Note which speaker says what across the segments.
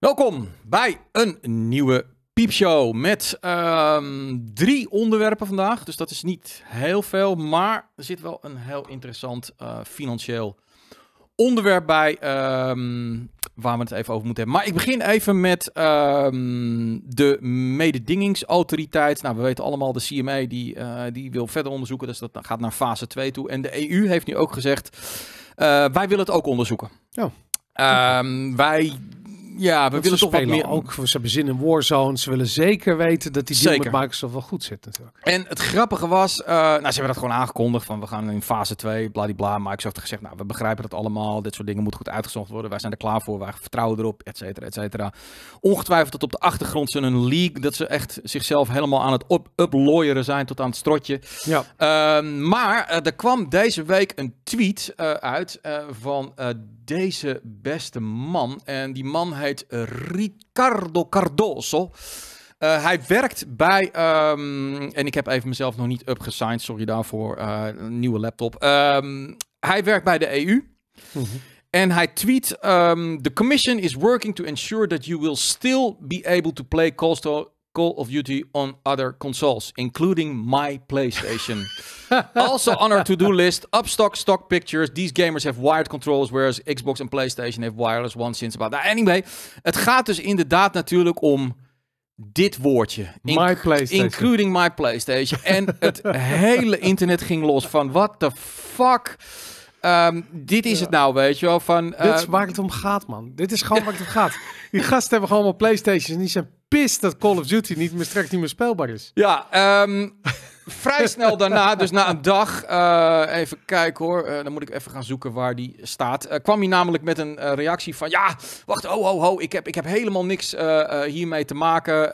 Speaker 1: Welkom bij een nieuwe piepshow met ehm, drie onderwerpen vandaag. Dus dat is niet heel veel, maar er zit wel een heel interessant eh, financieel onderwerp bij ehm, waar we het even over moeten hebben. Maar ik begin even met ehm, de mededingingsautoriteit. Nou, we weten allemaal, de CMA die, eh, die wil verder onderzoeken, dus dat gaat naar fase 2 toe. En de EU heeft nu ook gezegd, eh, wij willen het ook onderzoeken. Oh. wij ja, we willen toch wat meer. Ook,
Speaker 2: ze hebben zin in Warzone. Ze willen zeker weten dat die deal zeker. met Microsoft wel goed zit natuurlijk.
Speaker 1: En het grappige was, eh, nou, ze hebben dat gewoon aangekondigd van we gaan in fase 2, bladibla. Microsoft heeft gezegd, nou, we begrijpen dat allemaal. Dit soort dingen moeten goed uitgezocht worden. Wij zijn er klaar voor. Wij vertrouwen erop, et cetera, et cetera. Ongetwijfeld dat op de achtergrond ze een leak, dat ze echt zichzelf helemaal aan het up zijn tot aan het strotje. Ja. Ehm, maar eh, er kwam deze week een tweet eh, uit van deze beste man. En die man heeft Ricardo Cardoso. Eh, hij werkt bij, ehm, en ik heb even mezelf nog niet upgesigned, sorry daarvoor, eh, een nieuwe laptop. Ehm, hij werkt bij de EU. Mhm. En hij tweet: ehm, The Commission is working to ensure that you will still be able to play Costo Call of Duty on other consoles, including my PlayStation. also on our to-do list, upstock stock pictures. These gamers have wired controls, whereas Xbox en PlayStation have wireless ones since about... anyway, het gaat dus inderdaad natuurlijk om dit woordje. In my PlayStation. Including my PlayStation. en het hele internet ging los van, what the fuck... Ehm, dit is het nou, weet je wel. Van, Dit is ehm, waar
Speaker 2: het om gaat, man. Dit is gewoon waar het om gaat. Die gasten hebben gewoon allemaal Playstations en die zijn pist dat Call of Duty niet meer straks niet meer speelbaar is.
Speaker 1: Ja, ehm, vrij snel daarna, dus na een dag, eh, even kijken hoor, eh, dan moet ik even gaan zoeken waar die staat. Eh, kwam hij namelijk met een reactie van, ja, wacht, ho, ho, ho, ik heb, ik heb helemaal niks hiermee te maken.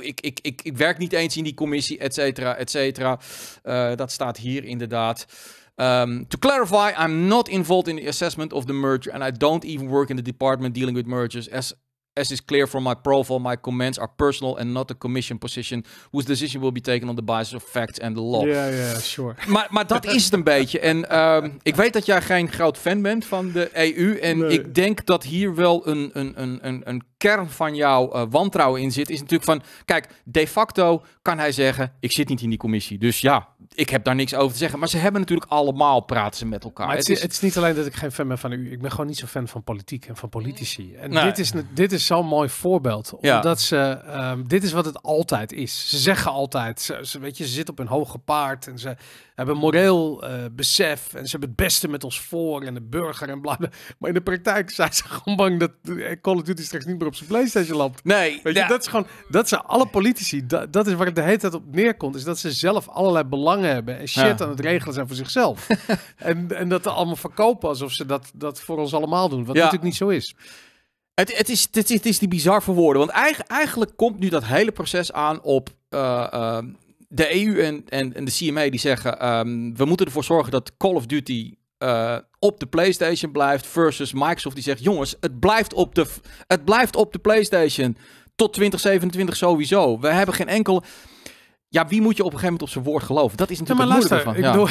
Speaker 1: ik, ik, ik, ik werk niet eens in die commissie, et cetera, et cetera. dat staat hier inderdaad. Um, to clarify, I'm not involved in the assessment of the merger and I don't even work in the department dealing with mergers. As as is clear from my profile, my comments are personal and not a commission position, whose decision will be taken on the basis of facts and the law. Ja, yeah,
Speaker 2: ja, yeah, sure. Maar,
Speaker 1: maar dat is het een beetje. En um, ik weet dat jij geen groot fan bent van de EU. En ik denk dat hier wel een, een, een, een kern van jouw eh, wantrouwen in zit. Is natuurlijk van, kijk, de facto kan hij zeggen, ik zit niet in die commissie. Dus ja, ik heb daar niks over te zeggen. Maar ze hebben natuurlijk allemaal praten ze met elkaar. het, is, het, is,
Speaker 2: niet alleen dat ik geen fan ben van u. Ik ben gewoon niet zo fan van politiek en van politici. En dit is, dit is zo'n mooi voorbeeld. Omdat ze, ehm, dit is wat het altijd is. Ze zeggen altijd, ze, weet je, ze zitten op een hoge paard en ze hebben moreel eh, besef en ze hebben het beste met ons voor en de burger en bla, Maar in de praktijk zijn ze gewoon bang dat eh, Call of Duty straks niet meer op zijn PlayStation landt. Nee. dat is gewoon, dat zijn alle politici, dat, dat is waar het de hele tijd op neerkomt, is dat ze zelf allerlei belangen belangen hebben en shit aan het regelen zijn voor zichzelf. en, en dat allemaal verkopen alsof ze dat, dat voor ons allemaal doen, wat natuurlijk niet zo is.
Speaker 1: Het, het, is, het, is, is die bizar voor woorden, want eigenlijk, komt nu dat hele proces aan op eh, ehm, de EU en, en, de CMA die zeggen, ehm, we moeten ervoor zorgen dat Call of Duty eh, op de PlayStation blijft. Versus Microsoft die zegt: jongens, het blijft op de, het blijft op de PlayStation. Tot 2027 sowieso. We hebben geen enkel
Speaker 2: ja, wie moet je op een gegeven moment op zijn woord geloven? Dat is natuurlijk ja, maar het van. ja.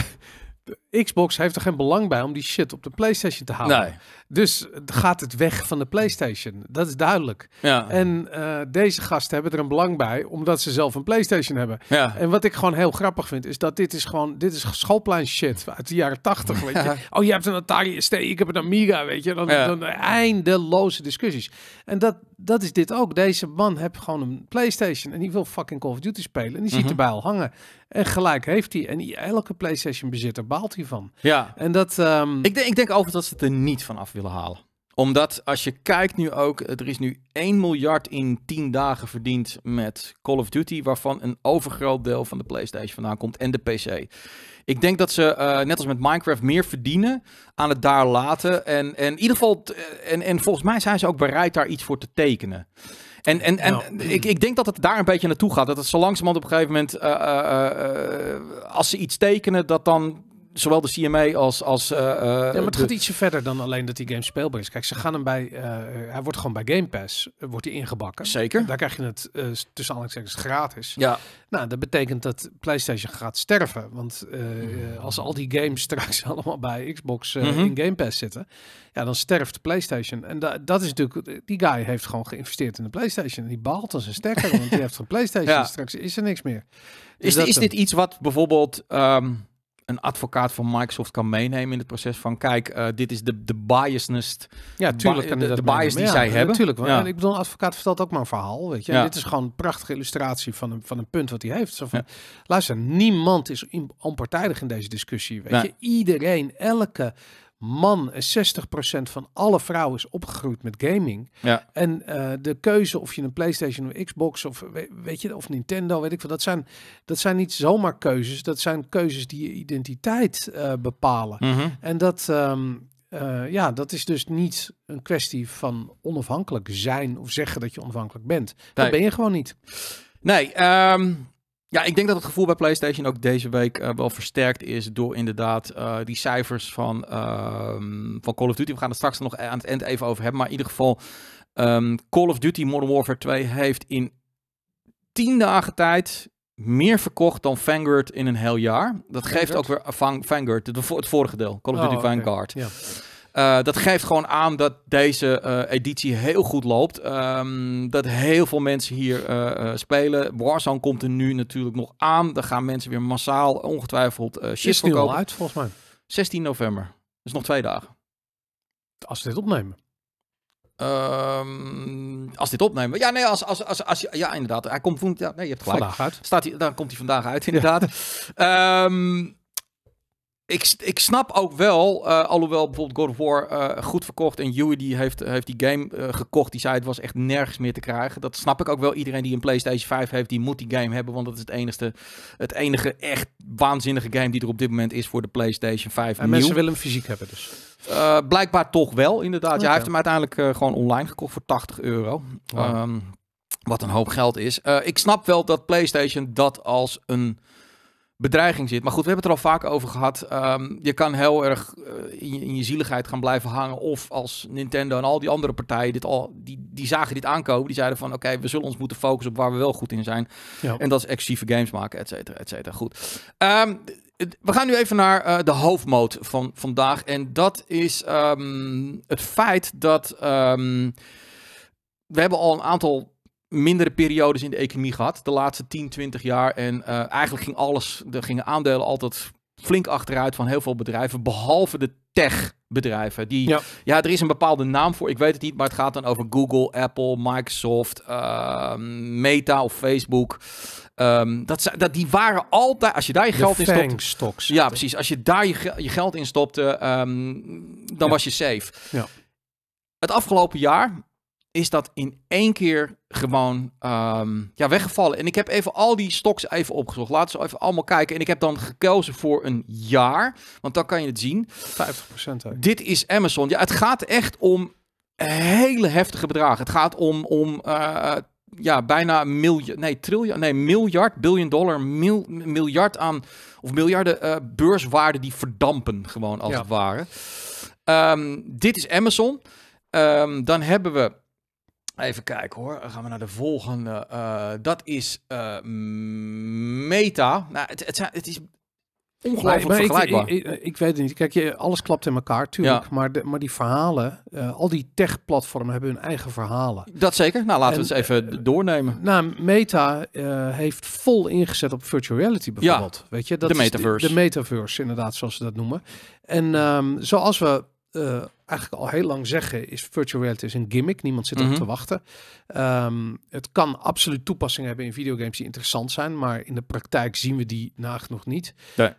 Speaker 2: Xbox heeft er geen belang bij om die shit op de PlayStation te halen. Nee. Dus gaat het weg van de PlayStation. Dat is duidelijk. Ja. En eh, deze gasten hebben er een belang bij, omdat ze zelf een PlayStation hebben. Ja. En wat ik gewoon heel grappig vind, is dat dit is gewoon, dit is schoolplein shit uit de jaren tachtig. Oh, je hebt een Atari ST, ik heb een Amiga, weet je. Dan, ja. dan eindeloze discussies. En dat, dat is dit ook. Deze man heeft gewoon een PlayStation en die wil fucking Call of Duty spelen. En die ziet mhm. erbij al hangen. En gelijk heeft hij. En elke PlayStation bezitter baalt van.
Speaker 1: Ja. En dat. Ehm, ik, denk, ik denk overigens dat ze het er niet van af willen halen omdat als je kijkt nu ook, er is nu 1 miljard in 10 dagen verdiend met Call of Duty, waarvan een overgroot deel van de PlayStation vandaan komt en de PC. Ik denk dat ze, eh, net als met Minecraft, meer verdienen aan het daar laten. En, en in ieder geval, en, en volgens mij zijn ze ook bereid daar iets voor te tekenen. En, en, en ik, ik denk dat het daar een beetje naartoe gaat. Dat het zo langzamerhand op een gegeven moment, eh, eh, als ze iets tekenen, dat dan zowel de CMA als... als eh, eh, ja, maar het gaat ietsje
Speaker 2: verder dan alleen dat die game speelbaar is. Kijk, ze gaan hem bij... Eh, hij wordt gewoon bij Game Pass wordt hij ingebakken. Zeker. Daar krijg je het uh, tussen aanhalingstekens gratis. Ja. Nou, dat betekent dat PlayStation gaat sterven. Want mm. als al die games straks allemaal bij Xbox mhm. in Game Pass zitten... Ja, dan sterft PlayStation. En da dat is natuurlijk... Die guy heeft gewoon geïnvesteerd in de PlayStation. En die baalt als een stekker, want die heeft van PlayStation. Ja. Straks is er niks meer. is, dus is dit
Speaker 1: iets wat bijvoorbeeld... Ehm, een advocaat van Microsoft kan meenemen in het proces van kijk, eh, dit is de, de biasness. Ja, tuurlijk. Bi de, de, bias die zij ja, hebben. Natuurlijk. Ik
Speaker 2: bedoel, een advocaat vertelt ook maar een verhaal. Weet je. En dit is gewoon een prachtige illustratie van een, van een punt wat hij heeft. Zo van, Luister, niemand is onpartijdig in deze discussie. Weet je. Iedereen, elke man, 60% eh, van alle vrouwen is opgegroeid met gaming. Ja. En eh, de keuze of je een PlayStation of Xbox of eh, weet je, of Nintendo, weet ik veel, dat zijn, dat zijn niet zomaar keuzes. Dat zijn keuzes die je identiteit bepalen. Mhm. En dat, ehm, ja, dat is dus niet een kwestie van onafhankelijk zijn of zeggen dat je onafhankelijk bent. Nee. Dat ben je gewoon niet. Nee, ehm,
Speaker 1: ja, ik denk dat het gevoel bij PlayStation ook deze week eh, wel versterkt is door inderdaad eh, die cijfers van, ehm, van Call of Duty. We gaan het straks nog aan het eind even over hebben. Maar in ieder geval, ehm, Call of Duty Modern Warfare 2 heeft in tien dagen tijd meer verkocht dan Vanguard in een heel jaar. Dat geeft ook weer eh, Vanguard, het vorige deel, Call of oh, Duty Vanguard. Ja. Eh, dat geeft gewoon aan dat deze eh, editie heel goed loopt. Ehm, dat heel veel mensen hier eh, spelen. Warzone komt er nu natuurlijk nog aan. Daar gaan mensen weer massaal ongetwijfeld uh, shit verkopen. Is al uit volgens
Speaker 2: mij. 16
Speaker 1: november. Dus nog twee dagen. Als ze dit opnemen. Um, als dit opnemen. Ja, nee, als, als, als, als, ja, inderdaad. Hij komt Ja, nee, je hebt gelijk. Vandaag uit. Staat hij, dan komt hij vandaag uit, inderdaad. Ja. Ehm, ik, ik snap ook wel, eh, alhoewel bijvoorbeeld God of War eh, goed verkocht en Huey die heeft, heeft die game eh, gekocht, die zei het was echt nergens meer te krijgen. Dat snap ik ook wel. Iedereen die een PlayStation 5 heeft, die moet die game hebben, want dat is het enige, het enige echt waanzinnige game die er op dit moment is voor de PlayStation 5. En mensen willen hem fysiek hebben dus. blijkbaar toch wel, inderdaad. Ja, hij heeft hem uiteindelijk gewoon online gekocht voor 80 euro. Ehm, wat een hoop geld is. ik snap wel dat PlayStation dat als een bedreiging zit. Maar goed, we hebben het er al vaak over gehad. Ehm, je kan heel erg eh, in, je, zieligheid gaan blijven hangen. Of als Nintendo en al die andere partijen dit al, die, die zagen dit aankomen. Die zeiden van oké, we zullen ons moeten focussen op waar we wel goed in zijn. Ja. En dat is excessieve games maken, et cetera, et cetera. Goed. Ehm, we gaan nu even naar eh, de hoofdmoot van vandaag. En dat is ehm, het feit dat we hebben al een aantal mindere periodes in de economie gehad. De laatste 10, 20 jaar. En eh, eigenlijk ging alles, er gingen aandelen altijd flink achteruit van heel veel bedrijven. Behalve de tech-bedrijven. Die, ja. er is een bepaalde naam voor. Ik weet het niet, maar het gaat dan over Google, Apple, Microsoft, ehm, Meta of Facebook. Um, dat, dat, die waren altijd, als je daar je geld in stopte. Stocks, ja, precies. Als je daar je, geld in stopte, ehm, dan was je safe. Ja. Het afgelopen jaar is dat in één keer gewoon ehm, ja, weggevallen. En ik heb even al die stocks even opgezocht. Laten ze even allemaal kijken. En ik heb dan gekozen voor een jaar. Want dan kan je het zien. 50% Dit is Amazon. Ja, het gaat echt om hele heftige bedragen. Het gaat om, om eh, ja, bijna miljard, nee, triljoen, nee, miljard, biljoen dollar, mil, miljard aan, of miljarden uh, beurswaarden die verdampen gewoon als het ware. Ehm, dit is Amazon. Ehm, dan hebben we Even kijken hoor. Dan gaan we naar de volgende. Eh, dat is eh, Meta. Nou, het, het, het is
Speaker 2: ongelooflijk vergelijkbaar. Ik, weet het niet. Kijk, je, alles klapt in elkaar, tuurlijk. Maar, de, maar die verhalen, uh, al die tech-platformen hebben hun eigen verhalen. Dat zeker. Nou, laten we eens
Speaker 1: even doornemen.
Speaker 2: Nou, Meta heeft vol ingezet op virtual reality bijvoorbeeld. Ja, weet je? Dat de metaverse. de, metaverse, inderdaad, zoals ze dat noemen. En ehm, zoals we eigenlijk al heel lang zeggen, is virtual reality is een gimmick. Niemand zit mm te wachten. Ehm, het kan absoluut toepassing hebben in videogames die interessant zijn, maar in de praktijk zien we die nagenoeg niet.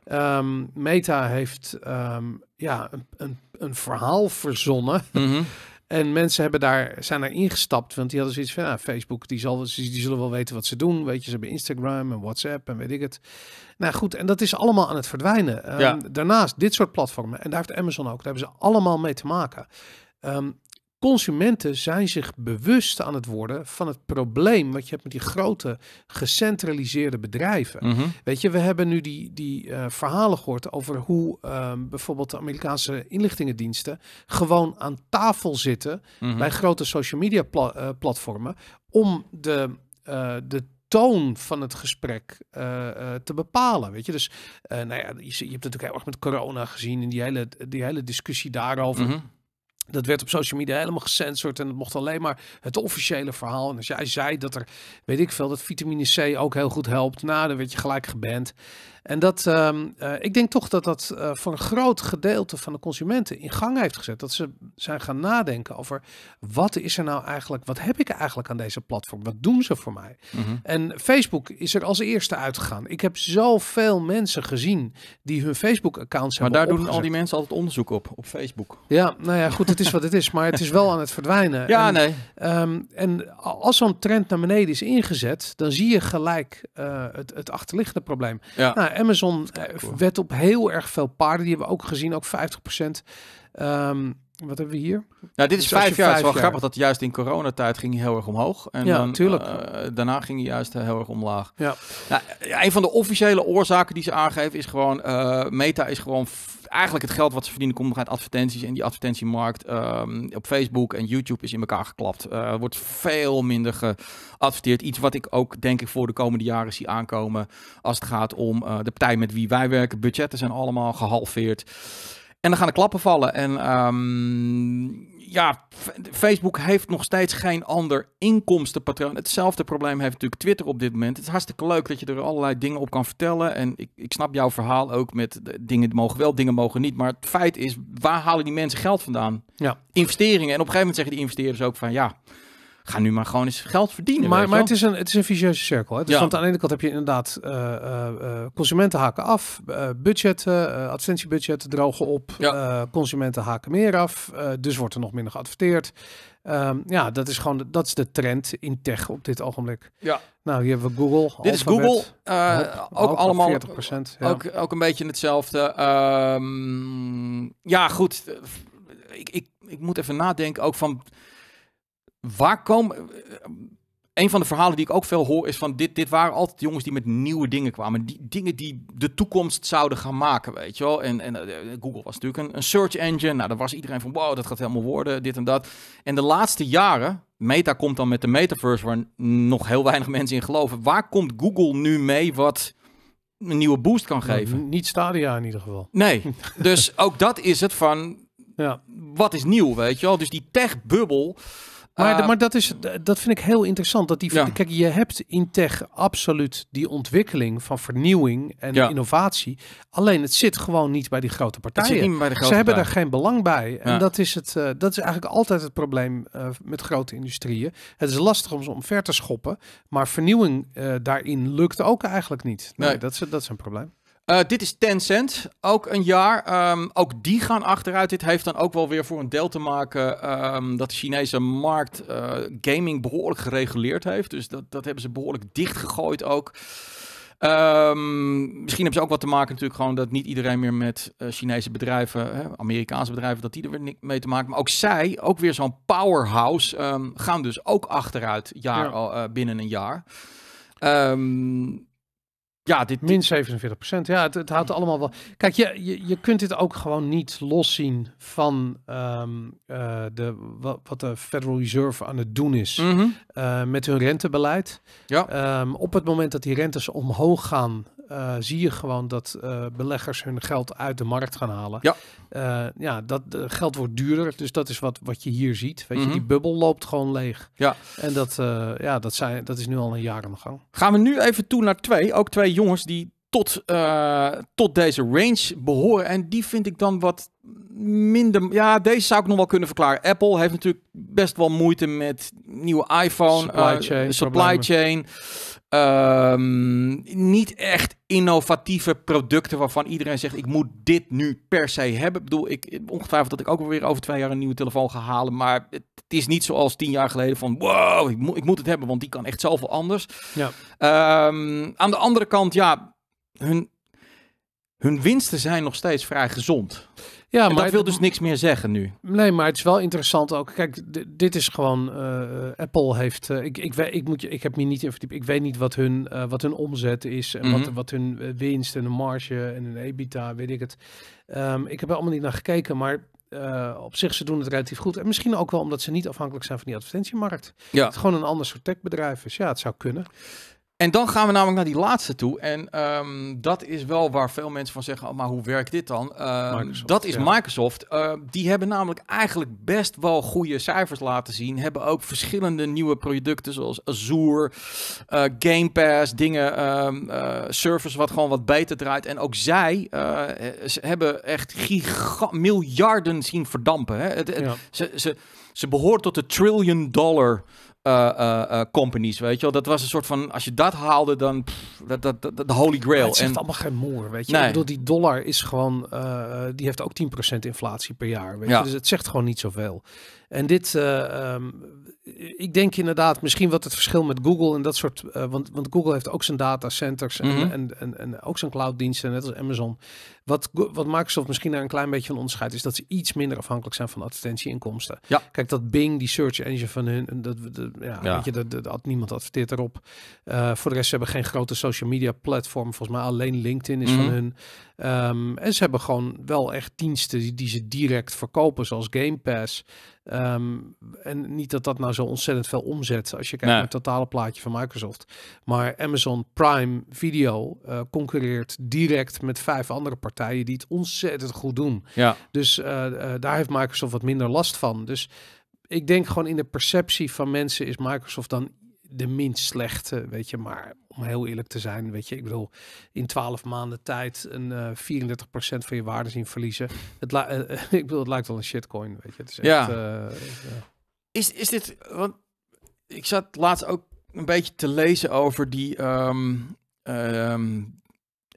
Speaker 2: Ehm, Meta heeft ehm, ja, een, een, verhaal verzonnen. Mhm. En mensen hebben daar, zijn daar ingestapt, want die hadden zoiets van, Facebook, die, zal, die zullen wel weten wat ze doen. Weet je, ze hebben Instagram en WhatsApp en weet ik het. Nou goed, en dat is allemaal aan het verdwijnen. Ehm, daarnaast, dit soort platformen, en daar heeft Amazon ook, daar hebben ze allemaal mee te maken. Um, Consumenten zijn zich bewust aan het worden van het probleem wat je hebt met die grote gecentraliseerde bedrijven. Mhm. Weet je, we hebben nu die, die eh, verhalen gehoord over hoe ehm, bijvoorbeeld de Amerikaanse inlichtingendiensten gewoon aan tafel zitten mhm. bij grote social media eh, platformen om de, eh, de toon van het gesprek te bepalen. Weet je, dus uh, nou ja, je, je, hebt natuurlijk heel erg met corona gezien in die hele, die hele discussie daarover. Mhm. Dat werd op social media helemaal gecensureerd en dat mocht alleen maar het officiële verhaal. En als jij zei dat er, weet ik veel, dat vitamine C ook heel goed helpt, nou, dan werd je gelijk geband. En dat, ehm, eh, ik denk toch dat dat eh, voor een groot gedeelte van de consumenten in gang heeft gezet. Dat ze zijn gaan nadenken over wat is er nou eigenlijk, wat heb ik eigenlijk aan deze platform? Wat doen ze voor mij? Mhm. En Facebook is er als eerste uitgegaan. Ik heb zoveel mensen gezien die hun Facebook-accounts hebben Maar daar doen al die mensen
Speaker 1: altijd onderzoek op, op Facebook.
Speaker 2: Ja, nou ja, goed is wat het is, maar het is wel aan het verdwijnen. Ja, nee. Ehm, en als zo'n trend naar beneden is ingezet, dan zie je gelijk eh, het, het achterliggende probleem. Ja. Nou, Amazon eh, werd op heel erg veel paarden, die hebben we ook gezien, ook 50 wat hebben we hier? Nou, dit is dus vijf jaar. Het is wel grappig
Speaker 1: dat juist in coronatijd ging hij heel erg omhoog. En dan, eh, daarna ging hij juist eh, heel erg omlaag. Nou, ja. een van de officiële oorzaken die ze aangeven is gewoon... Eh, Meta is gewoon eigenlijk het geld wat ze verdienen komt uit advertenties. En die advertentiemarkt ehm, op Facebook en YouTube is in elkaar geklapt. Er wordt veel minder geadverteerd. Iets wat ik ook denk ik voor de komende jaren zie aankomen. Als het gaat om de partij met wie wij werken. Budgetten zijn allemaal gehalveerd. En dan gaan de klappen vallen. En ehm, ja, Facebook heeft nog steeds geen ander inkomstenpatroon. Hetzelfde probleem heeft natuurlijk Twitter op dit moment. Het is hartstikke leuk dat je er allerlei dingen op kan vertellen. En ik, ik snap jouw verhaal ook met dingen mogen wel, dingen mogen niet. Maar het feit is, waar halen die mensen geld vandaan? Ja. Investeringen. En op een gegeven moment zeggen die investeerders ook van ja ga nu maar gewoon eens geld verdienen. Maar, maar het, is een, het is een vicieuze cirkel. Hè? Dus Want
Speaker 2: aan de ene kant heb je inderdaad eh, eh, eh, consumenten haken af, uh, budgetten, advertentiebudgetten drogen op, ja. consumenten haken meer af, dus wordt er nog minder geadverteerd. Ehm, ja, dat is gewoon de, dat is de trend in tech op dit ogenblik. Ja. Nou, hier hebben we Google. Dit is Google. ook allemaal. 40%, ja. ook,
Speaker 1: ook een beetje hetzelfde. Ehm, ja, goed. Ik, ik, ik moet even nadenken. Ook van waar komen. Eh, een van de verhalen die ik ook veel hoor is van dit, dit waren altijd jongens die met nieuwe dingen kwamen. Die, dingen die de toekomst zouden gaan maken, weet je wel. En, en eh, Google was natuurlijk een, een, search engine. Nou, daar was iedereen van wow, dat gaat helemaal worden, dit en dat. En de laatste jaren, Meta komt dan met de metaverse waar nog heel weinig mensen in geloven. Waar komt Google nu mee wat een nieuwe boost kan nou, geven?
Speaker 2: niet Stadia in ieder geval. Nee,
Speaker 1: dus ook dat is het van ja. wat is nieuw, weet je wel. Dus die tech-bubbel... Maar, ah, maar,
Speaker 2: dat, is, dat vind ik heel interessant. Dat die, Kijk, je hebt in tech absoluut die ontwikkeling van vernieuwing en innovatie. Alleen het zit gewoon niet bij die grote partijen. Ze hebben daar geen belang bij. En dat is, het, eh, dat is eigenlijk altijd het probleem eh, met grote industrieën. Het is lastig om ze omver te schoppen. Maar vernieuwing eh, daarin lukt ook eigenlijk niet. Nee, nee. Dat, is, dat is een probleem. Eh, dit is Tencent, ook een jaar. Ehm, ook
Speaker 1: die gaan achteruit. Dit heeft dan ook wel weer voor een deel te maken ehm, dat de Chinese markt eh, gaming behoorlijk gereguleerd heeft. Dus dat, dat hebben ze behoorlijk dichtgegooid ook. Ehm, misschien hebben ze ook wat te maken natuurlijk gewoon dat niet iedereen meer met eh, Chinese bedrijven, hè, Amerikaanse bedrijven, dat die er weer mee te maken. Maar ook zij, ook weer zo'n powerhouse, gaan
Speaker 2: dus ook achteruit jaar, binnen een jaar. Ehm ja, dit, min 47 procent. Ja, het, het houdt hmm. allemaal wel. Kijk, je, je, je kunt dit ook gewoon niet loszien van ehm, eh, de, wat, de Federal Reserve aan het doen is mhm. eh, met hun rentebeleid. Ja. Ehm, op het moment dat die rentes omhoog gaan, eh, zie je gewoon dat eh, beleggers hun geld uit de markt gaan halen. Ja, eh, ja dat geld wordt duurder. Dus dat is wat, wat je hier ziet. Weet je, mhm. die bubbel loopt gewoon leeg. Ja. En dat, ja, dat, zijn, dat is nu al een jaar aan de gang.
Speaker 1: Gaan we nu even toe naar twee. Ook twee jongens die tot, tot deze range behoren. En die vind ik dan wat minder. Ja, deze zou ik nog wel kunnen verklaren. Apple heeft natuurlijk best wel moeite met nieuwe iPhone, supply Supply chain. Ehm, niet echt innovatieve producten waarvan iedereen zegt: ik moet dit nu per se hebben. Ik bedoel, ik, ongetwijfeld dat ik ook weer over twee jaar een nieuwe telefoon ga halen. Maar het, is niet zoals tien jaar geleden van: wow, ik, ik, moet het hebben, want die kan echt zoveel anders. Ja. Ehm, aan de andere kant, ja, hun, hun winsten zijn nog steeds vrij gezond. Ja, maar dat wil dus niks meer zeggen nu.
Speaker 2: Nee, maar het is wel interessant ook. Kijk, dit is gewoon eh, Apple heeft. Eh, ik, ik, weet, ik, moet je, ik heb me niet in Ik weet niet wat hun, eh, wat hun omzet is en wat, mhm. wat hun winst en de marge en hun EBITDA, weet ik het. Ehm, ik heb er allemaal niet naar gekeken, maar op zich, ze doen het relatief goed. En misschien ook wel omdat ze niet afhankelijk zijn van die advertentiemarkt. Ja. Het gewoon een ander soort techbedrijf is. Ja, het zou kunnen. En dan gaan we namelijk naar die laatste toe.
Speaker 1: En ehm, dat is wel waar veel mensen van zeggen: oh, maar hoe werkt dit dan? Ehm, dat is Microsoft. Ehm, die hebben namelijk eigenlijk best wel goede cijfers laten zien. Hebben ook verschillende nieuwe producten, zoals Azure, eh, Game Pass, dingen, um, wat gewoon wat beter draait. En ook zij eh, hebben echt miljarden zien verdampen. Hè? ze, ze, ze behoort tot de trillion dollar eh, eh, eh, companies, weet je wel. Dat was een soort van, als je dat haalde, dan dat, de holy grail. en het is allemaal geen moer, weet je. Nee. Ik bedoel,
Speaker 2: die dollar is gewoon, die heeft ook 10% inflatie per jaar, weet je. Dus het zegt gewoon niet zoveel. En dit, eh, ehm, ik denk inderdaad, misschien wat het verschil met Google en dat soort. Eh, want, want Google heeft ook zijn datacenters en, mhm. en, en, en, ook zijn clouddiensten, net als Amazon. Wat, wat Microsoft misschien daar een klein beetje van onderscheidt, is dat ze iets minder afhankelijk zijn van advertentieinkomsten. Ja. Kijk, dat Bing, die search engine van hun, dat, ja, Weet je, dat, dat, niemand adverteert erop. Eh, voor de rest, ze hebben geen grote social media platform. Volgens mij alleen LinkedIn is van mhm. hun. Ehm, en ze hebben gewoon wel echt diensten die, die ze direct verkopen, zoals Game Pass. Ehm, en niet dat dat nou zo ontzettend veel omzet als je kijkt naar het totale plaatje van Microsoft. Maar Amazon Prime Video eh, concurreert direct met vijf andere partijen die het ontzettend goed doen. Ja. Dus eh, eh, daar heeft Microsoft wat minder last van. Dus ik denk gewoon in de perceptie van mensen is Microsoft dan de minst slechte, weet je. Maar om heel eerlijk te zijn, weet je, ik bedoel, in twaalf maanden tijd een uh, eh, 34% van je waarde zien verliezen. Het eh, eh, ik bedoel, het lijkt wel een shitcoin, weet je. Het is ja.
Speaker 1: is, is dit, want ik zat laatst ook een beetje te lezen over die ehm, ehm,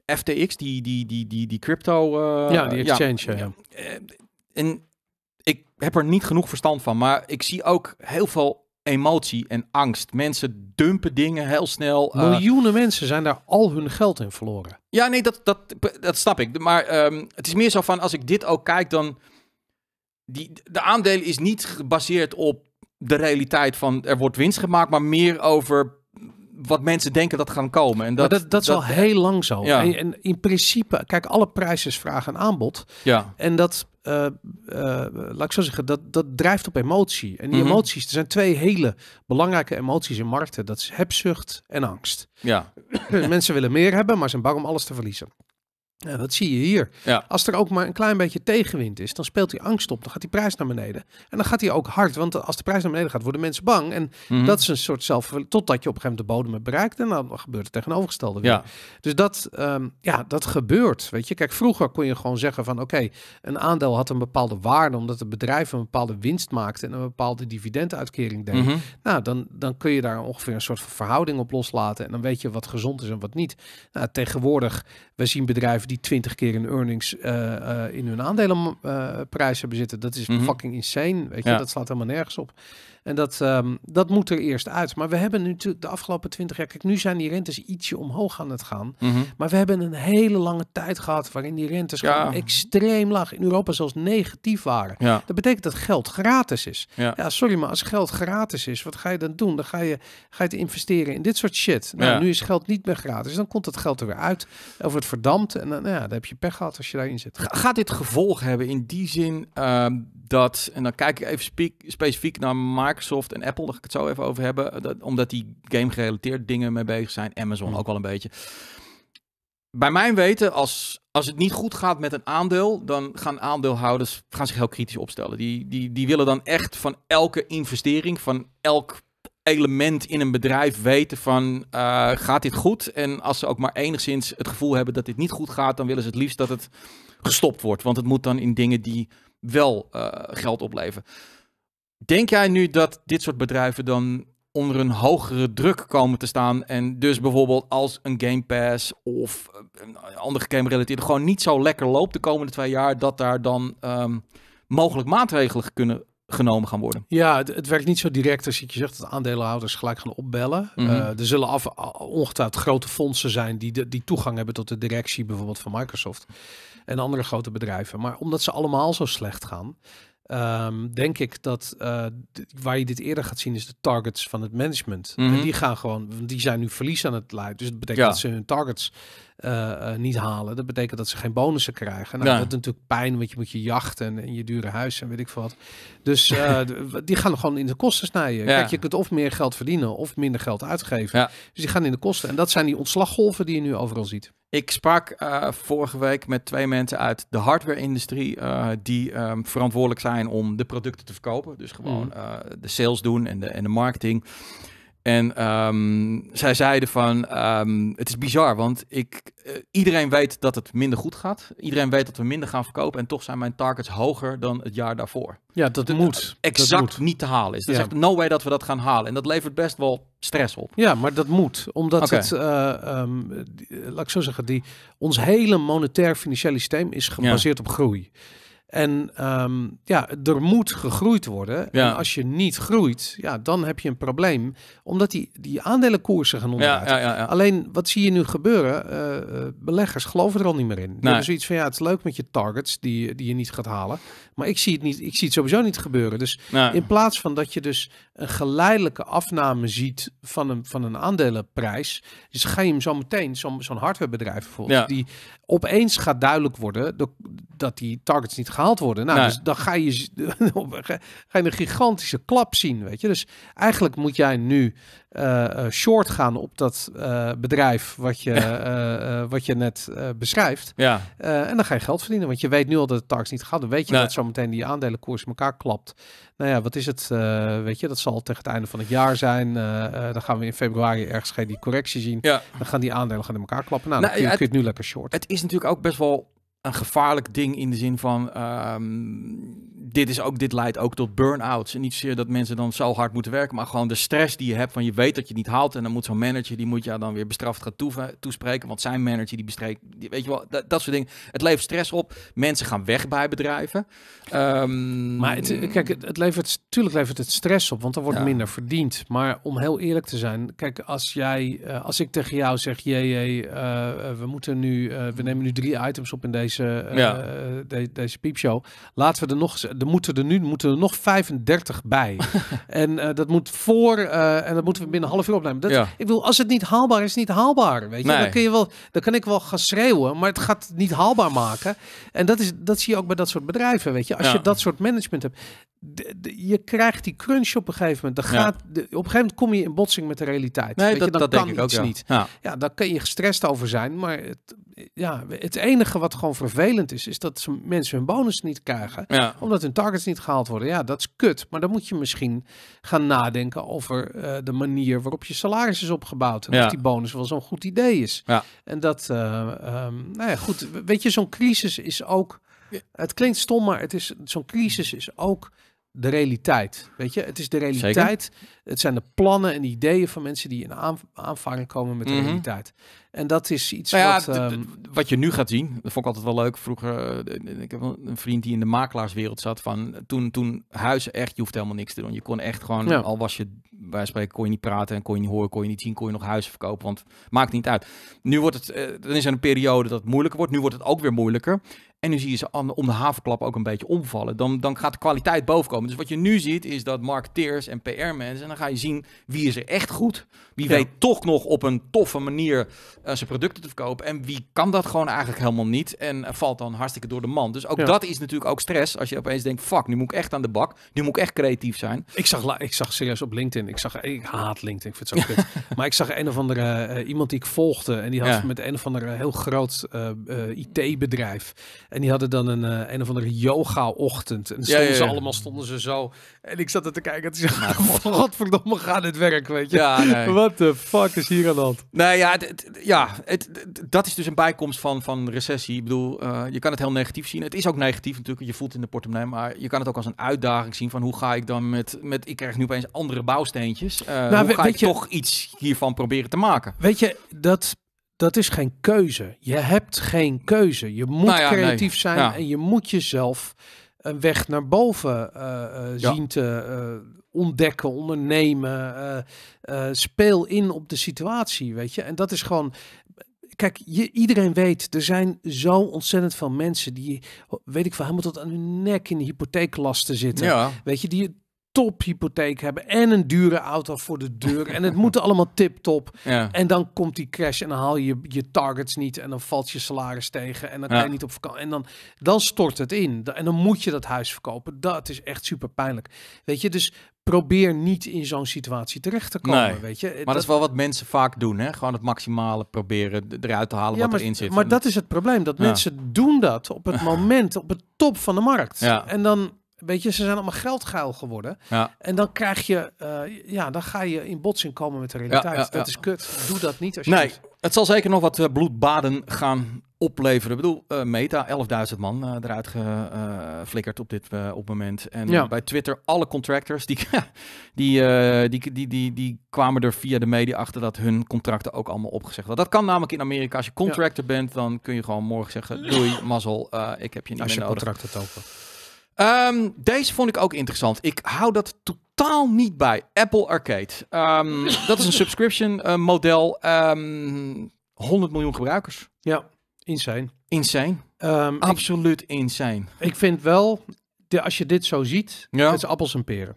Speaker 1: FTX, die, die, die, die, die crypto... ja, die exchange, ja. ja. En ik heb er niet genoeg verstand van, maar ik zie ook heel veel emotie en angst. Mensen dumpen dingen heel snel. Eh,
Speaker 2: Miljoenen mensen zijn daar al hun geld in verloren.
Speaker 1: Ja, nee, dat, dat, dat snap ik. Maar ehm, het is meer zo van, als ik dit ook kijk, dan... Die, de aandeel is niet gebaseerd op de realiteit van er wordt winst gemaakt, maar meer over wat mensen denken dat gaan komen. En dat, dat, dat is al heel
Speaker 2: lang zo. En, in principe, kijk, alle prijzen vragen vraag aanbod. Ja. En dat, eh, eh, laat ik zo zeggen, dat, dat drijft op emotie. En die mhm. emoties, er zijn twee hele belangrijke emoties in markten. Dat is hebzucht en angst. Ja. mensen willen meer hebben, maar zijn bang om alles te verliezen ja dat zie je hier. Als er ook maar een klein beetje tegenwind is, dan speelt die angst op. Dan gaat die prijs naar beneden. En dan gaat hij ook hard. Want als de prijs naar beneden gaat, worden mensen bang. En mhm. dat is een soort zelf. Totdat je op een gegeven moment de bodem hebt bereikt. En dan gebeurt het tegenovergestelde weer. Dus dat, ehm, ja, dat gebeurt. Weet je, kijk, vroeger kon je gewoon zeggen van oké, een aandeel had een bepaalde waarde. Omdat het bedrijf een bepaalde winst maakte en een bepaalde dividenduitkering deed. Mhm. Nou, dan, dan kun je daar ongeveer een soort verhouding op loslaten. En dan weet je wat gezond is en wat niet. Nou, tegenwoordig, we zien bedrijven die 20 keer in earnings eh, eh, in hun aandelenprijs eh, hebben zitten. Dat is mhm. fucking insane. Weet je, dat slaat helemaal nergens op. En dat, ehm, dat moet er eerst uit. Maar we hebben nu de afgelopen twintig jaar, kijk, nu zijn die rentes ietsje omhoog aan het gaan. Mhm. Maar we hebben een hele lange tijd gehad waarin die rentes extreem laag in Europa zelfs negatief waren. Dat betekent dat geld gratis is. Ja. sorry, maar als geld gratis is, wat ga je dan doen? Dan ga je, ga je investeren in dit soort shit. Nou, nu is geld niet meer gratis. Dan komt dat geld er weer uit. Of het verdampt. En dan, nou ja, dan heb je pech gehad als je daarin zit. Ga, gaat dit gevolgen hebben in
Speaker 1: die zin ehm, dat, en dan kijk ik even specifiek naar Mark Microsoft en Apple, daar ga ik het zo even over hebben. Eh, dat, omdat die game gerelateerd dingen mee bezig zijn. Amazon hmm. ook wel een beetje. Bij mijn weten, als, als het niet goed gaat met een aandeel, dan gaan aandeelhouders gaan zich heel kritisch opstellen. Die, die, die willen dan echt van elke investering, van elk element in een bedrijf weten van eh, gaat dit goed? En als ze ook maar enigszins het gevoel hebben dat dit niet goed gaat, dan willen ze het liefst dat het gestopt wordt. Want het moet dan in dingen die wel eh, geld opleveren. Denk jij nu dat dit soort bedrijven dan onder een hogere druk komen te staan en dus bijvoorbeeld als een Game Pass
Speaker 2: of eh, een
Speaker 1: andere game gewoon niet zo lekker loopt de komende twee jaar, dat daar dan ehm, mogelijk maatregelen kunnen genomen gaan worden.
Speaker 2: Ja, het, werkt niet zo direct als je zegt dat aandeelhouders gelijk gaan opbellen. Mhm. Eh, er zullen af, ongetwijfeld grote fondsen zijn die, die toegang hebben tot de directie bijvoorbeeld van Microsoft en andere grote bedrijven. Maar omdat ze allemaal zo slecht gaan, Um, denk ik dat eh, waar je dit eerder gaat zien is de targets van het management. En mhm. die gaan gewoon, die zijn nu verlies aan het lijden. Dus dat betekent dat ze hun targets eh, eh, niet halen. Dat betekent dat ze geen bonussen krijgen. Nou, dat is natuurlijk pijn, want je moet je jacht en, je dure huis en weet ik wat. Dus die gaan gewoon in de kosten snijden. Kijk, je kunt of meer geld verdienen of minder geld uitgeven. Dus die gaan in de kosten. En dat zijn die ontslaggolven die je nu overal ziet.
Speaker 1: Ik sprak eh, vorige week met twee mensen uit de hardware-industrie eh, die ehm, verantwoordelijk zijn om de producten te verkopen. Dus gewoon mm. eh, de sales doen en de, en de marketing. En ehm, zij zeiden van, ehm, het is bizar, want ik, eh, iedereen weet dat het minder goed gaat. Iedereen weet dat we minder gaan verkopen en toch zijn mijn targets hoger dan het jaar daarvoor. Ja, dat dus moet. Exact niet te halen is. Dat ja. is echt no way dat we dat gaan halen. En dat levert best wel stress op.
Speaker 2: Ja, maar dat moet. Omdat het, eh, ehm, laat ik zo zeggen, die, ons hele monetair financiële systeem is gebaseerd op groei. En ehm, ja, er moet gegroeid worden. Ja. En als je niet groeit, ja, dan heb je een probleem. Omdat die, die aandelenkoersen gaan onderuit. Ja, ja, Alleen, wat zie je nu gebeuren? Eh, eh, beleggers geloven er al niet meer in. Nee. hebben zoiets van, ja, het is leuk met je targets die, die je niet gaat halen. Maar ik zie het, niet, ik zie het sowieso niet gebeuren. Dus in plaats van dat je dus een geleidelijke afname ziet van een, van een aandelenprijs. Dus ga je hem zo meteen, zo'n zo hardwarebedrijf voor die opeens gaat duidelijk worden dat die targets niet gehaald worden. Nou, dus dan ga je, ga je een gigantische klap zien, weet je. Dus eigenlijk moet jij nu eh, eh, short gaan op dat eh, bedrijf wat je, wat je net beschrijft. Ja. en dan ga je geld verdienen, want je weet nu al dat het tax niet gaat. Dan weet je dat dat zometeen die aandelenkoers in elkaar klapt. Nou ja, wat is het? weet je, dat zal tegen het einde van het jaar zijn. dan gaan we in februari ergens geen die correctie zien. Dan gaan die aandelen gaan in elkaar klappen. Nou, nou dan je, kun je het nu lekker short.
Speaker 1: Het is natuurlijk ook best wel een gevaarlijk ding in de zin van ehm, dit, is ook, dit leidt ook tot burn-outs. En niet zozeer dat mensen dan zo hard moeten werken, maar gewoon de stress die je hebt van je weet dat je het niet haalt. En dan moet zo'n manager, die moet je dan weer bestraft gaan toespreken, want zijn manager die bestreekt, die, weet je wel, dat, dat, soort dingen. Het levert stress op, mensen gaan weg bij bedrijven.
Speaker 2: Ehm, maar het, kijk, het, het levert, natuurlijk levert het stress op, want er wordt minder verdiend. Maar om heel eerlijk te zijn, kijk, als jij, eh, als ik tegen jou zeg, jee, uh, we moeten nu, eh, we nemen nu drie items op in deze deze, eh, ja. Eh, deze piepshow. Laten we er nog, de moeten er nu moeten er nog 35 bij. en eh, dat moet voor, en dat moeten we binnen een half uur opnemen. Dat, ja. Ik bedoel, als het niet haalbaar is, niet haalbaar. Weet je, dan, kun je wel, dan kan ik wel gaan schreeuwen, maar het gaat niet haalbaar maken. En dat, is, dat zie je ook bij dat soort bedrijven. Weet je, als je dat soort management hebt. De, je krijgt die crunch op een gegeven moment. Dan gaat, op een gegeven moment kom je in botsing met de realiteit. Nee, weet dat, je, dan dat kan denk ik ook, niet. Ja. ja, daar kun je gestrest over zijn, maar het, ja, het enige wat gewoon vervelend is, is dat mensen hun bonus niet krijgen. Omdat hun targets niet gehaald worden. Ja, dat is kut. Maar dan moet je misschien gaan nadenken over eh, de manier waarop je salaris is opgebouwd. En of die bonus wel zo'n goed idee is. Ja. En dat, eh, ehm, nou ja, goed. Weet je, zo'n crisis is ook. Het klinkt stom, maar het is zo'n crisis is ook de realiteit. Weet je, het is de realiteit. Zeker? Het zijn de plannen en ideeën van mensen die in aan, aanvaring komen met de mhm. realiteit. En dat is iets nou wat, ehm, wat je nu gaat zien.
Speaker 1: Dat vond ik altijd wel leuk. Vroeger, eh, ik heb een vriend die in de makelaarswereld zat. Van toen, toen huizen echt, je hoeft helemaal niks te doen. Je kon echt gewoon, al was je bij spreken, kon je niet praten en kon je niet horen, kon je niet zien, kon je nog huizen verkopen. Want maakt niet uit. Nu wordt het, eh, dan is er een periode dat het moeilijker wordt. Nu wordt het ook weer moeilijker. En nu zie je ze om de havenklap ook een beetje omvallen. Dan, dan gaat de kwaliteit bovenkomen. Dus wat je nu ziet is dat marketeers en PR-mensen... en dan ga je zien wie is er echt goed. Wie weet toch nog op een toffe manier eh, zijn producten te verkopen. En wie kan dat gewoon eigenlijk helemaal niet. En eh, valt dan hartstikke door de man. Dus ook dat is natuurlijk ook stress.
Speaker 2: Als je opeens denkt, fuck, nu moet ik echt aan de bak. Nu moet ik echt creatief zijn. Ik zag, ik zag serieus op LinkedIn. Ik, zag, ik haat LinkedIn, ik vind het zo kut. maar ik zag een of andere, eh, iemand die ik volgde. En die had ja. met een of andere heel groot IT-bedrijf en die hadden dan een, eh, een of andere yoga-ochtend. En stonden ze allemaal stonden ze zo. En ik zat er te kijken. En nou, zei, godverdomme, gaan dit werk, weet je. Ja, nee. What fuck is hier aan dat? Nee ja, ja het,
Speaker 1: dat is dus een bijkomst van, van recessie. Ik bedoel, eh, je kan het heel negatief zien. Het is ook negatief natuurlijk. Je voelt in de portemonnee. Maar je kan het ook als een uitdaging zien van hoe ga ik dan met... met ik krijg nu opeens andere bouwsteentjes. Uh, hoe ga ik je, toch iets hiervan proberen te maken?
Speaker 2: Weet je, dat dat is geen keuze. Je hebt geen keuze. Je moet nou creatief zijn en je moet jezelf een weg naar boven eh, eh, zien te eh, ontdekken, ondernemen. speel in op de situatie, weet je. En dat is gewoon. Kijk, iedereen weet, er zijn zo ontzettend veel mensen die, weet ik veel, helemaal tot aan hun nek in de hypotheeklasten zitten. Weet je, die tophypotheek hebben en een dure auto voor de deur. en het moet allemaal tip-top. En dan komt die crash en dan haal je je targets niet en dan valt je salaris tegen en dan kan je niet op vakantie. En dan, dan stort het in. En dan moet je dat huis verkopen. Dat is echt super pijnlijk. Weet je, dus probeer niet in zo'n situatie terecht te komen, weet je. Maar eh, dat... is wel wat
Speaker 1: mensen vaak doen, hè? Gewoon het maximale proberen eruit te halen wat erin zit. Maar dat is het probleem, dat mensen
Speaker 2: doen dat op het moment, op het top van de markt. Ja. En dan Weet je, ze zijn allemaal geldgeil geworden. Ja. En dan krijg je, eh, ja, dan ga je in botsing komen met de realiteit. Ja, dat is kut. Doe dat niet als je. Nee,
Speaker 1: het zal zeker nog wat eh, bloedbaden gaan opleveren. Ik bedoel, eh, Meta, 11.000 man eruit geflikkerd op dit op moment. En bij Twitter, alle contractors, die, die, die, die, die, die, kwamen er via de media achter dat hun contracten ook allemaal opgezegd werden. Dat kan namelijk in Amerika. Als je contractor bent, dan kun je gewoon morgen zeggen, doei, mazzel, ik heb je niet als meer nodig. Als je contract hebt Ehm, deze vond ik ook interessant. Ik hou dat totaal niet bij. Apple Arcade. Ehm, dat is een subscription eh, model. Um, ehm, 100 miljoen gebruikers.
Speaker 2: Ja, insane. Insane. Absoluut ik, insane. Ik vind wel, de, als je dit zo ziet, ja. het is appels en peren.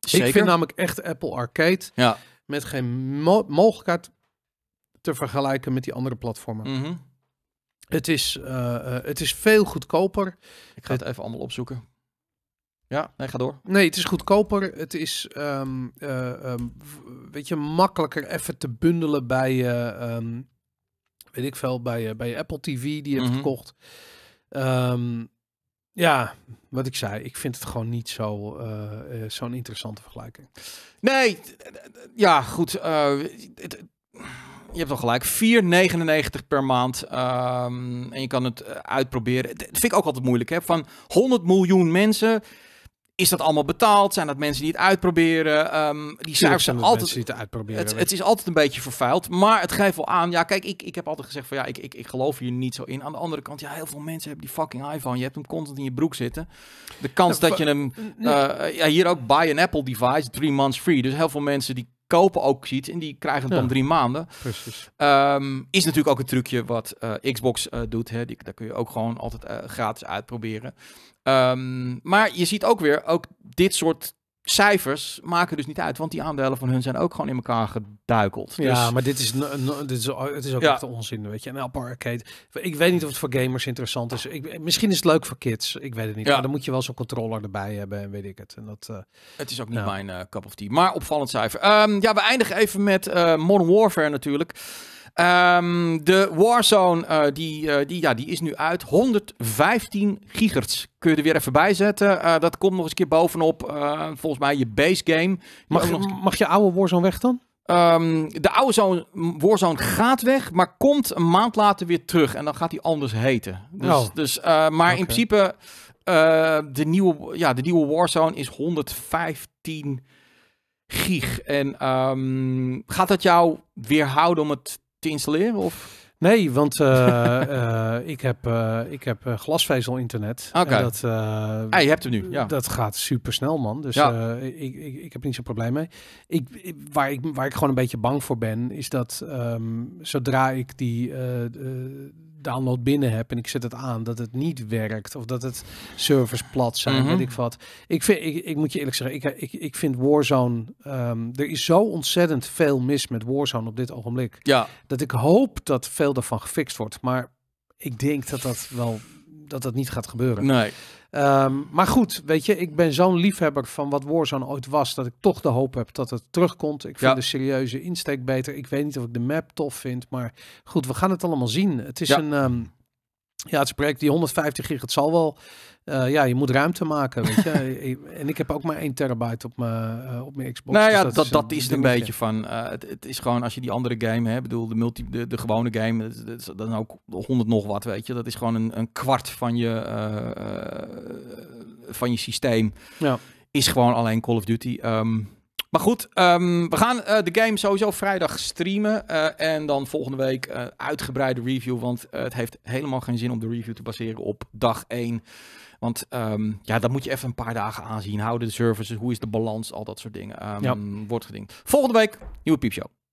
Speaker 1: Zeker? Ik vind namelijk
Speaker 2: echt Apple Arcade ja. met geen mogelijkheid te vergelijken met die andere platformen. Mhm. Het is, eh, eh, het is veel goedkoper. Ik ga het, even allemaal opzoeken. Ja, nee, ga door. Nee, het is goedkoper. Het is, um, uh, weet je, makkelijker even te bundelen bij, uh, weet ik veel, bij, bij Apple TV die je mm hebt mhm. gekocht. ja, wat ik zei, ik vind het gewoon niet zo, zo'n interessante vergelijking. Nee,
Speaker 1: ja, goed je hebt al gelijk, 4,99 per maand. Ehm, en je kan het eh, uitproberen. Dat vind ik ook altijd moeilijk. Hè? Van 100 miljoen mensen, is dat allemaal betaald? Zijn dat mensen die het uitproberen? Ehm, die cijfers zijn altijd. uitproberen, het, het, is altijd een beetje vervuild. Maar het geeft wel aan. Ja, kijk, ik, ik heb altijd gezegd van ja, ik, ik, ik geloof hier niet zo in. Aan de andere kant, ja, heel veel mensen hebben die fucking iPhone. Je hebt hem constant in je broek zitten. De kans nou, dat je hem. Eh, ja, hier ook buy an Apple device, three months free. Dus heel veel mensen die kopen ook ziet. En die krijgen dan drie maanden. Precies. Ehm, is natuurlijk ook een trucje wat eh, Xbox eh, doet. Hè. Die, daar kun je ook gewoon altijd eh, gratis uitproberen. Ehm, maar je ziet ook weer, ook dit soort cijfers maken dus niet uit, want die aandelen van hun zijn ook gewoon in elkaar geduikeld. Ja, dus- maar dit is,
Speaker 2: dit is, het is ook echt onzin, weet je. En Apple Arcade, ik weet niet of het voor gamers interessant is. Ik, misschien is het leuk voor kids, ik weet het niet. Ja. Maar dan moet je wel zo'n controller erbij hebben en weet ik het. En dat, eh, het is ook niet mijn uh, cup of tea, maar opvallend
Speaker 1: cijfer. Ehm, ja, we eindigen even met uh, Modern Warfare natuurlijk. Ehm, de Warzone, eh, die, eh, die, ja, die is nu uit. 115 gigahertz. Kun je er weer even bij zetten. Eh, dat komt nog eens een keer bovenop. volgens mij je base game. Mag, nog... mag je oude Warzone weg dan? Ehm, de oude Warzone gaat weg, maar komt een maand later weer terug. En dan gaat hij anders heten. Dus, oh. dus maar in principe, de, nieuwe, ja, de nieuwe Warzone is 115 gig. En ehm, gaat dat jou weerhouden om het te installeren? Of?
Speaker 2: Nee, want eh, eh, ik heb, eh, ik heb glasvezel internet. Oké. Okay. Dat, ah, je hebt hem nu. Ja. Dat gaat super snel, man. Dus ja. ik, ik, ik heb niet zo'n probleem mee. Ik, waar, ik, waar ik gewoon een beetje bang voor ben, is dat ehm, zodra ik die download binnen heb en ik zet het aan, dat het niet werkt of dat het servers plat zijn, mm weet ik wat. Ik, vind, ik, ik moet je eerlijk zeggen, ik, ik, ik vind Warzone, um, er is zo ontzettend veel mis met Warzone op dit ogenblik. Ja. Dat ik hoop dat veel daarvan gefixt wordt, maar ik denk dat dat wel, dat dat niet gaat gebeuren. Nee. Ehm, maar goed, weet je, ik ben zo'n liefhebber van wat Warzone ooit was, dat ik toch de hoop heb dat het terugkomt. Ik vind de serieuze insteek beter. Ik weet niet of ik de map tof vind, maar goed, we gaan het allemaal zien. Het is een... Ehm, ja, het project die 150 gig, het zal wel. Eh, ja, je moet ruimte maken, weet je. Eh, en ik heb ook maar 1 terabyte op mijn, eh, op mijn Xbox. Nou ja, dus dat, dat, is, een beetje
Speaker 1: van... het, het, is gewoon als je die andere game... hebt, bedoel, de, multi, de, de gewone game, dat, is dan ook 100 nog wat, weet je. Dat is gewoon een, een kwart van je, van je systeem. Ja. Is gewoon alleen Call of Duty. Um, maar goed, ehm, we gaan eh, de game sowieso vrijdag streamen. Eh, en dan volgende week uh, uitgebreide review. Want het heeft helemaal geen zin om de review te baseren op dag 1. Want um, ja, dat moet je even een paar dagen aanzien. Houden de services, hoe is de balans, al dat soort dingen. Ehm, wordt geding. Volgende week, nieuwe piepshow.